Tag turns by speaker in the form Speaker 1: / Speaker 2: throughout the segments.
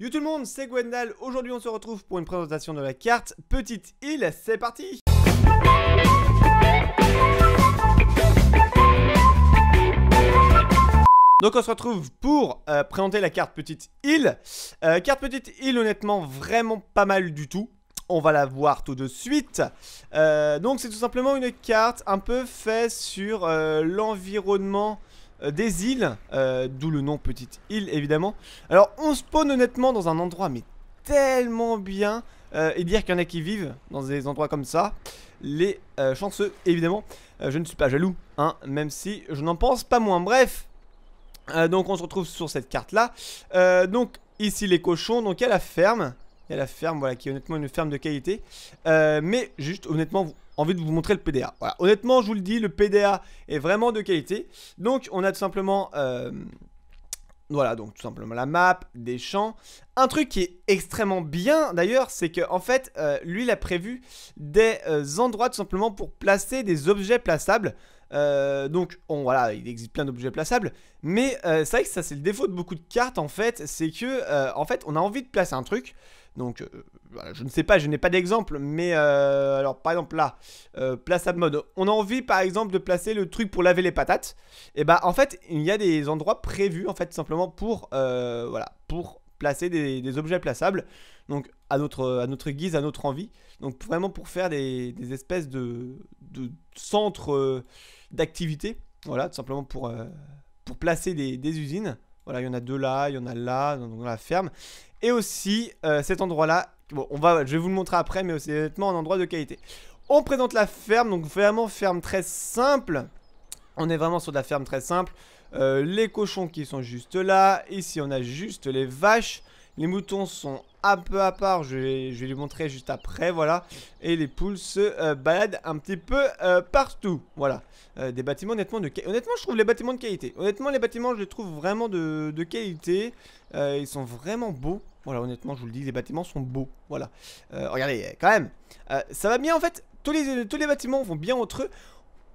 Speaker 1: Yo tout le monde, c'est Gwendal. Aujourd'hui, on se retrouve pour une présentation de la carte Petite Île. C'est parti Donc on se retrouve pour euh, présenter la carte Petite Île. Euh, carte Petite Île, honnêtement, vraiment pas mal du tout. On va la voir tout de suite. Euh, donc c'est tout simplement une carte un peu faite sur l'environnement euh, des îles, euh, d'où le nom Petite Île évidemment. Alors on spawn honnêtement dans un endroit mais tellement bien, euh, et dire qu'il y en a qui vivent dans des endroits comme ça, les chanceux évidemment, je ne suis pas jaloux, hein, même si je n'en pense pas moins. Bref, donc on se retrouve sur cette carte là, donc ici les cochons, donc il y a la ferme, il a la ferme, voilà, qui est honnêtement une ferme de qualité. mais juste, honnêtement, vous, envie de vous montrer le PDA. Honnêtement, je vous le dis, le PDA est vraiment de qualité. Donc, on a tout simplement... Euh, voilà, donc tout simplement la map, des champs. Un truc qui est extrêmement bien d'ailleurs, c'est qu'en en fait, euh, lui, il a prévu des euh, endroits tout simplement pour placer des objets plaçables. donc, on, voilà, il existe plein d'objets plaçables. Mais c'est vrai que ça, c'est le défaut de beaucoup de cartes en fait, c'est que, en fait, on a envie de placer un truc. Donc, euh, je ne sais pas, je n'ai pas d'exemple, mais euh, alors par exemple là, euh, plaçable mode. On a envie par exemple de placer le truc pour laver les patates. Et bah en fait, il y a des endroits prévus en fait simplement pour, voilà, pour placer des, objets plaçables. Donc à notre, à notre guise, à notre envie. Donc vraiment pour faire des, espèces de, de centres d'activité. Voilà, tout simplement pour, pour placer des, des usines. Voilà, il y en a deux là, il y en a là, dans la ferme. Et aussi euh, cet endroit là Bon on va, je vais vous le montrer après mais c'est honnêtement un endroit de qualité On présente la ferme donc vraiment ferme très simple On est vraiment sur de la ferme très simple euh, Les cochons qui sont juste là Ici on a juste les vaches Les moutons sont un peu à part, je vais, les montrer juste après, voilà. Et les poules se euh, baladent un petit peu partout, voilà. des bâtiments honnêtement de qualité. Honnêtement, je trouve les bâtiments de qualité. Honnêtement, les bâtiments, je les trouve vraiment de, de qualité. Euh, ils sont vraiment beaux. Voilà, honnêtement, je vous le dis, les bâtiments sont beaux. Voilà. Euh, regardez, quand même. Euh, ça va bien, en fait. Tous les, bâtiments vont bien entre eux.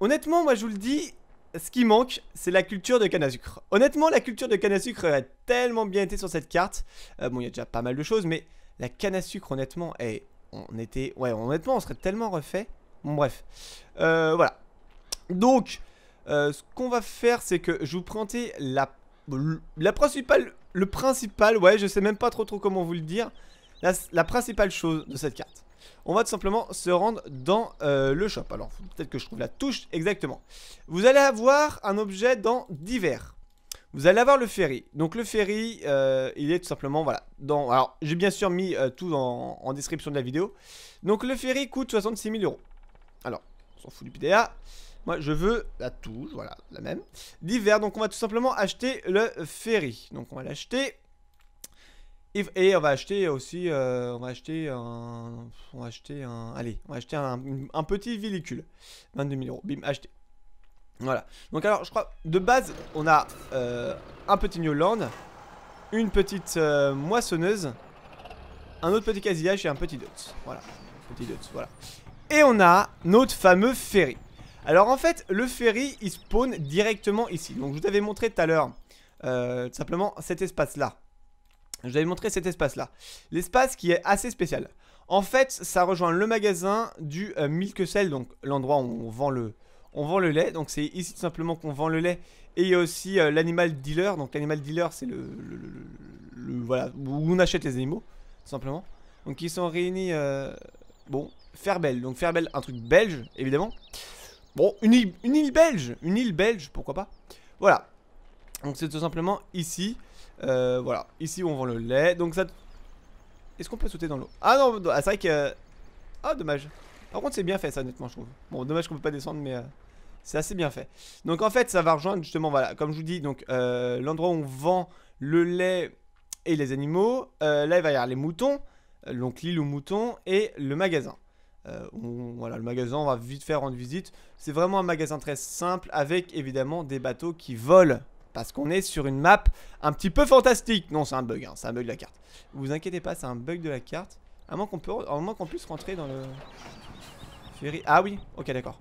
Speaker 1: Honnêtement, moi, je vous le dis, ce qui manque, c'est la culture de canne à sucre. Honnêtement, la culture de canne à sucre a tellement bien été sur cette carte. bon, il y a déjà pas mal de choses, mais la canne à sucre, honnêtement, on était... Ouais, honnêtement, on serait tellement refait. Bon, bref. voilà. Donc, ce qu'on va faire, c'est que je vous présenter la la principale, le principal, ouais, je sais même pas trop trop comment vous le dire, la, principale chose de cette carte. On va tout simplement se rendre dans euh, le shop. Alors, peut-être que je trouve la touche exactement. Vous allez avoir un objet dans divers. Vous allez avoir le ferry. Donc le ferry, euh, il est tout simplement, voilà, dans... Alors, j'ai bien sûr mis euh, tout en, en description de la vidéo. Donc le ferry coûte 66 000 euros. Alors, on s'en fout du PDA. Moi, je veux la touche, voilà, la même. D'hiver, donc on va tout simplement acheter le ferry. Donc on va l'acheter. Et, on va acheter aussi, euh, on va acheter un, on va acheter un, allez, on va acheter un, petit véhicule. 22 000 euros, bim, acheté. Voilà. Donc alors, je crois, de base, on a euh, un petit Newland, une petite euh, moissonneuse, un autre petit casillage et un petit dot Voilà, petit dot, voilà. Et on a notre fameux ferry. Alors en fait, le ferry, il spawn directement ici. Donc je vous avais montré tout à l'heure, euh, simplement, cet espace-là. Je vous avais montré cet espace-là. L'espace qui est assez spécial. En fait, ça rejoint le magasin du euh, Milk donc l'endroit où on vend le, on vend le lait. Donc c'est ici tout simplement qu'on vend le lait. Et il y a aussi euh, l'animal dealer. Donc l'animal dealer, c'est le, Voilà, où on achète les animaux, tout simplement. Donc ils sont réunis... Euh, bon, Ferbel. Donc Ferbel, un truc belge, évidemment. Bon, une île, belge Une île belge, pourquoi pas Voilà. Donc c'est tout simplement ici. Euh, voilà, ici où on vend le lait. Donc ça... Est-ce qu'on peut sauter dans l'eau Ah non, ah, c'est vrai que... Euh, ah, dommage. Par contre, c'est bien fait ça, honnêtement, je trouve. Bon, dommage qu'on peut pas descendre, mais... Euh, c'est assez bien fait. Donc en fait, ça va rejoindre justement, voilà, comme je vous dis, donc l'endroit où on vend le lait et les animaux. là, il va y avoir les moutons, donc l'île aux moutons et le magasin. Euh, voilà, le magasin, on va vite faire rendre visite. C'est vraiment un magasin très simple avec évidemment des bateaux qui volent. Parce qu'on est sur une map un petit peu fantastique. Non, c'est un bug, hein, c'est un bug de la carte. Vous inquiétez pas, c'est un bug de la carte. À moins qu'on puisse rentrer dans le... Ferry. Ah oui, ok, d'accord.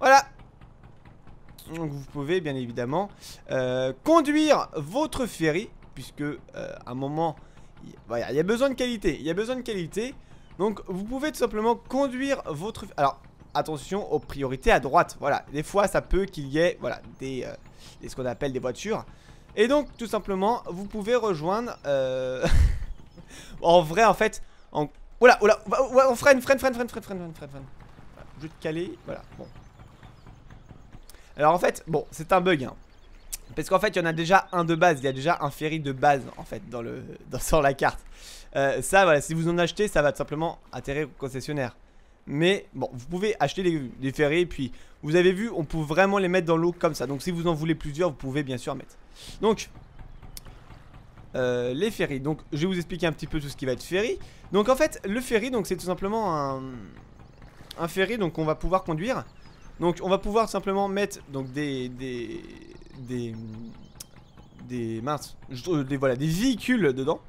Speaker 1: Voilà Donc vous pouvez bien évidemment euh, conduire votre ferry. Puisque euh, à un moment, il y a besoin de qualité. Il y a besoin de qualité. Donc vous pouvez tout simplement conduire votre... Alors attention aux priorités à droite, voilà. Des fois ça peut qu'il y ait voilà, des, euh, ce qu'on appelle des voitures. Et donc tout simplement vous pouvez rejoindre... Euh, en vrai en fait... En... voilà, oula, on freine, freine, freine, freine, freine, freine, freine, freine. Voilà, je te caler, voilà, bon. Alors en fait, bon, c'est un bug, hein. Parce qu'en fait, il y en a déjà un de base, il y a déjà un ferry de base, en fait, dans, le, dans, sur la carte. Euh, ça, voilà, si vous en achetez, ça va tout simplement atterrir au concessionnaire. Mais bon, vous pouvez acheter des ferries et puis vous avez vu, on peut vraiment les mettre dans l'eau comme ça. Donc si vous en voulez plusieurs, vous pouvez bien sûr mettre. Donc, euh, les ferries. Donc je vais vous expliquer un petit peu tout ce qui va être ferry. Donc en fait, le ferry, donc c'est tout simplement un, un ferry donc on va pouvoir conduire. Donc on va pouvoir simplement mettre donc des des des des des voilà des véhicules dedans.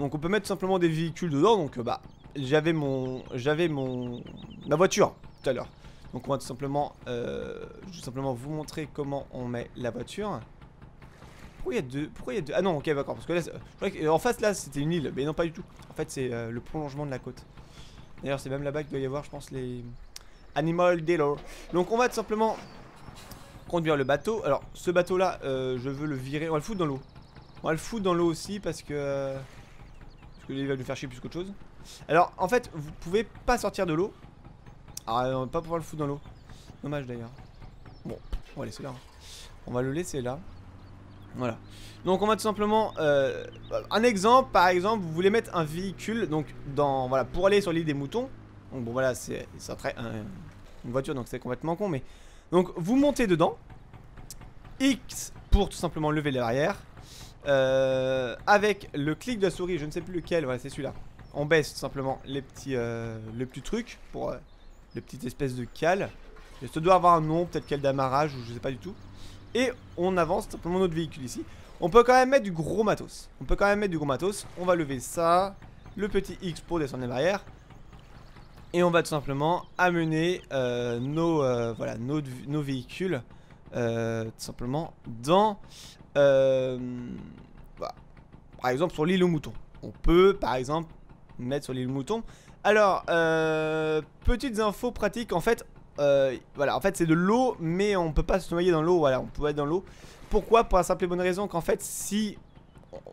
Speaker 1: Donc on peut mettre simplement des véhicules dedans. Donc euh, bah j'avais mon j'avais mon ma voiture tout à l'heure. Donc on va tout simplement euh, je vais simplement vous montrer comment on met la voiture. Pourquoi il y a deux Pourquoi deux Ah non, ok, d'accord. Parce que là, en face là, c'était une île, mais non pas du tout. En fait, c'est euh, le prolongement de la côte. D'ailleurs, c'est même là-bas qu'il doit y avoir, je pense, les Animal Dealer. Donc on va tout simplement conduire le bateau. Alors, ce bateau-là, je veux le virer. On va le foutre dans l'eau. On va le foutre dans l'eau aussi parce que... Parce que lui, va nous faire chier plus qu'autre chose. Alors, en fait, vous pouvez pas sortir de l'eau. Ah, on va pas pouvoir le foutre dans l'eau. Dommage d'ailleurs. Bon, on va laisser là. Hein. On va le laisser là. Voilà. Donc on va tout simplement euh, un exemple par exemple vous voulez mettre un véhicule donc dans voilà pour aller sur l'île des moutons. Donc bon voilà c'est ça très une voiture donc c'est complètement con mais donc vous montez dedans X pour tout simplement lever les euh, avec le clic de la souris, je ne sais plus lequel, voilà, c'est celui-là. On baisse tout simplement les petits, euh, le petit truc pour euh, les petites espèces de cales. ça doit avoir un nom, peut-être cale d'amarrage ou je sais pas du tout. Et on avance tout simplement notre véhicule ici. On peut quand même mettre du gros matos. On peut quand même mettre du gros matos. On va lever ça, le petit X pour descendre les Et on va tout simplement amener nos, voilà, nos, nos véhicules tout simplement dans euh, par exemple sur l'île aux moutons. On peut par exemple mettre sur l'île aux moutons. Alors, euh, petites infos pratiques, en fait, euh, voilà, en fait c'est de l'eau, mais on peut pas se noyer dans l'eau, voilà, on peut être dans l'eau. Pourquoi Pour la simple et bonne raison qu'en fait, si,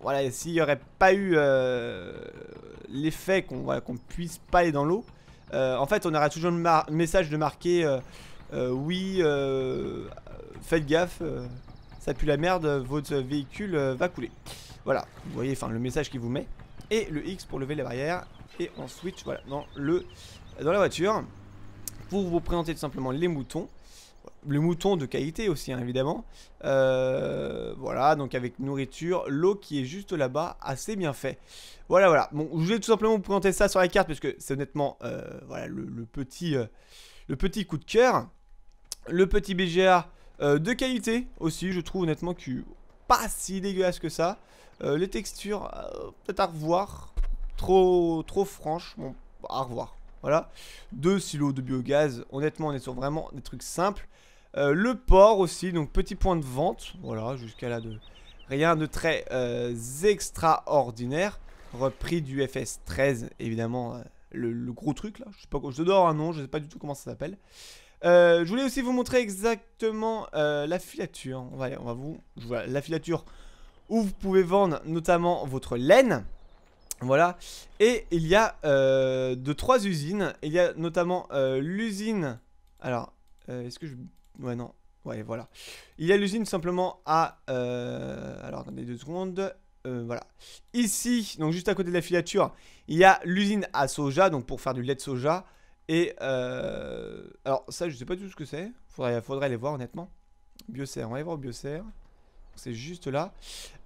Speaker 1: voilà, s'il n'y aurait pas eu l'effet qu'on ne puisse pas aller dans l'eau, en fait on aurait toujours le message de marquer oui, faites gaffe, ça la merde, votre véhicule euh, va couler. Voilà, vous voyez enfin le message qu'il vous met. Et le X pour lever les barrières. Et on switch voilà, dans, le, dans la voiture. Pour vous présenter tout simplement les moutons. Le moutons de qualité aussi, hein, évidemment. Euh, voilà, donc avec nourriture, l'eau qui est juste là-bas, assez bien fait. Voilà, voilà. Bon, je vais tout simplement vous présenter ça sur la carte parce que c'est honnêtement euh, voilà, le, petit, le petit coup de cœur. Le petit BGA, euh, de qualité aussi, je trouve honnêtement que pas si dégueulasse que ça. Euh, les textures, euh, peut-être à revoir. Trop, trop franche, bon, à revoir. Voilà. Deux silos de biogaz, honnêtement, on est sur vraiment des trucs simples. le port aussi, donc petit point de vente. Voilà, jusqu'à là, de rien de très extraordinaire. Repris du FS13, évidemment, le, gros truc là. Je sais pas, je dors un nom, je sais pas du tout comment ça s'appelle. Euh, je voulais aussi vous montrer exactement euh, la filature. On va, on va vous... la filature où vous pouvez vendre notamment votre laine. Voilà. Et il y a euh, de trois usines. Il y a notamment l'usine... Alors, est-ce que je... Ouais, non. Ouais, voilà. Il y a l'usine simplement à... Alors, attendez deux secondes. Euh, voilà. Ici, donc juste à côté de la filature, il y a l'usine à soja, donc pour faire du lait de soja. Et euh, alors ça, je sais pas du tout ce que c'est. Faudrait, faudrait aller voir honnêtement. Bioserre, on va aller voir Bioserre. C'est juste là.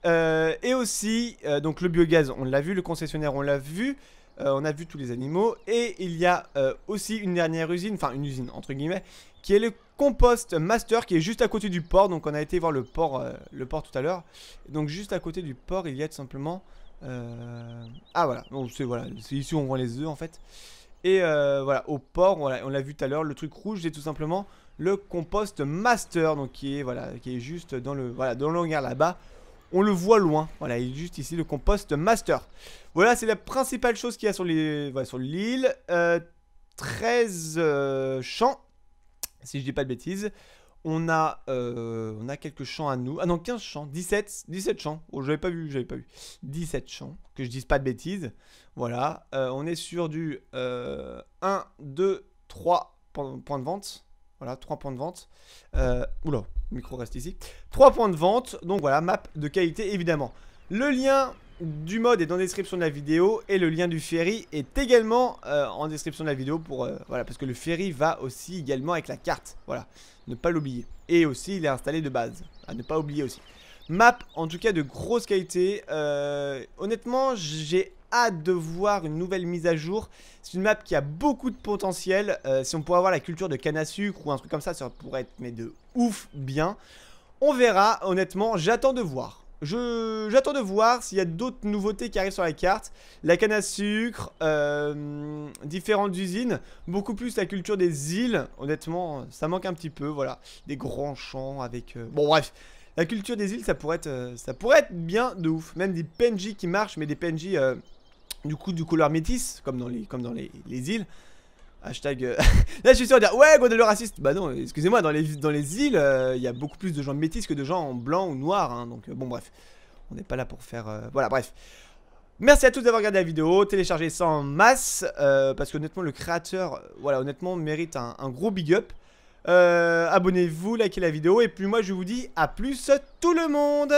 Speaker 1: Euh, et aussi, euh, donc le biogaz, on l'a vu, le concessionnaire, on l'a vu. on a vu tous les animaux. Et il y a aussi une dernière usine, enfin une usine entre guillemets, qui est le compost master qui est juste à côté du port. Donc on a été voir le port, le port tout à l'heure. Donc juste à côté du port, il y a tout simplement... Ah voilà, c'est voilà, ici où on voit les œufs en fait. Et euh, voilà, au port, on l'a vu tout à l'heure, le truc rouge, c'est tout simplement le compost master, donc qui est, voilà, qui est juste dans le, voilà, dans là-bas. On le voit loin, voilà, il est juste ici, le compost master. Voilà, c'est la principale chose qu'il y a sur l'île. sur euh, 13 euh, champs, si je dis pas de bêtises. On a, euh, on a quelques champs à nous. Ah non, 15 champs, 17, 17 champs. Oh, j'avais pas vu, j'avais pas vu. 17 champs, que je dise pas de bêtises. Voilà, euh, on est sur du 1, 2, 3 points de vente. Voilà, 3 points de vente. Euh, oula, le micro reste ici. 3 points de vente, donc voilà, map de qualité évidemment. Le lien du mode est dans la description de la vidéo et le lien du ferry est également euh, en description de la vidéo pour euh, voilà parce que le ferry va aussi également avec la carte voilà ne pas l'oublier et aussi il est installé de base à ne pas oublier aussi map en tout cas de grosse qualité euh, honnêtement j'ai hâte de voir une nouvelle mise à jour c'est une map qui a beaucoup de potentiel si on pourrait avoir la culture de canne à sucre ou un truc comme ça ça pourrait être mais de ouf bien on verra honnêtement j'attends de voir J'attends de voir s'il y a d'autres nouveautés qui arrivent sur la carte. La canne à sucre, euh, différentes usines, beaucoup plus la culture des îles. Honnêtement, ça manque un petit peu, voilà. Des grands champs avec... Euh, bon bref, la culture des îles, ça pourrait être, euh, ça pourrait être bien de ouf. Même des PNJ qui marchent, mais des PNJ du coup du couleur métis, comme dans comme dans les îles. Hashtag. Euh, là, je suis sûr de dire Ouais, Guadeloupe raciste. Bah non, excusez-moi, dans les, dans les îles, euh, il y a beaucoup plus de gens de métis que de gens en blanc ou noir. Hein, donc, euh, bon, bref. On n'est pas là pour faire. Voilà, bref. Merci à tous d'avoir regardé la vidéo. Téléchargez ça en masse. parce qu'honnêtement le créateur, voilà, honnêtement, mérite un gros big up. Abonnez-vous, likez la vidéo. Et puis, moi, je vous dis à plus, tout le monde!